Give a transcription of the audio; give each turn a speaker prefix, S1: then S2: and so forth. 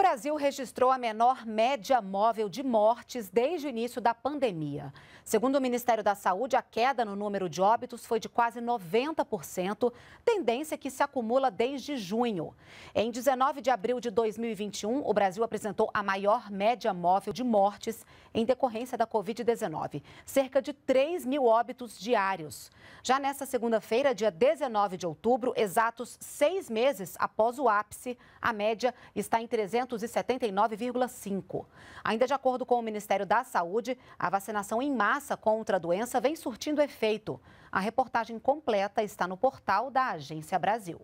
S1: Brasil registrou a menor média móvel de mortes desde o início da pandemia. Segundo o Ministério da Saúde, a queda no número de óbitos foi de quase 90%, tendência que se acumula desde junho. Em 19 de abril de 2021, o Brasil apresentou a maior média móvel de mortes em decorrência da Covid-19, cerca de 3 mil óbitos diários. Já nesta segunda-feira, dia 19 de outubro, exatos seis meses após o ápice, a média está em 300. 279,5. Ainda de acordo com o Ministério da Saúde, a vacinação em massa contra a doença vem surtindo efeito. A reportagem completa está no portal da Agência Brasil.